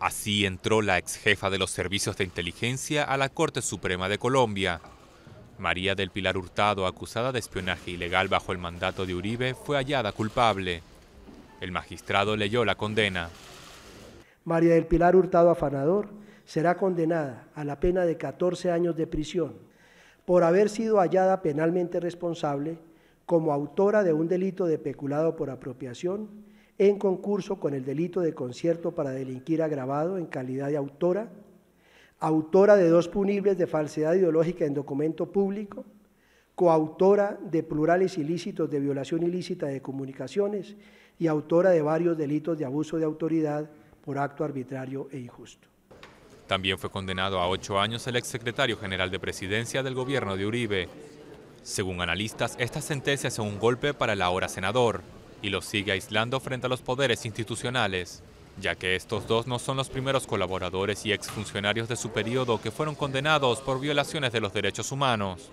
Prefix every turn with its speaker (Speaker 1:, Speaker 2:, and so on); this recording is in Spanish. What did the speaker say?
Speaker 1: Así entró la ex jefa de los servicios de inteligencia a la Corte Suprema de Colombia. María del Pilar Hurtado, acusada de espionaje ilegal bajo el mandato de Uribe, fue hallada culpable. El magistrado leyó la condena.
Speaker 2: María del Pilar Hurtado Afanador será condenada a la pena de 14 años de prisión por haber sido hallada penalmente responsable como autora de un delito de peculado por apropiación en concurso con el delito de concierto para delinquir agravado en calidad de autora, autora de dos punibles de falsedad ideológica en documento público, coautora de plurales ilícitos de violación ilícita de comunicaciones y autora de varios delitos de abuso de autoridad por acto arbitrario e injusto.
Speaker 1: También fue condenado a ocho años el exsecretario general de presidencia del gobierno de Uribe. Según analistas, esta sentencia es un golpe para el ahora senador, y los sigue aislando frente a los poderes institucionales, ya que estos dos no son los primeros colaboradores y exfuncionarios de su periodo que fueron condenados por violaciones de los derechos humanos.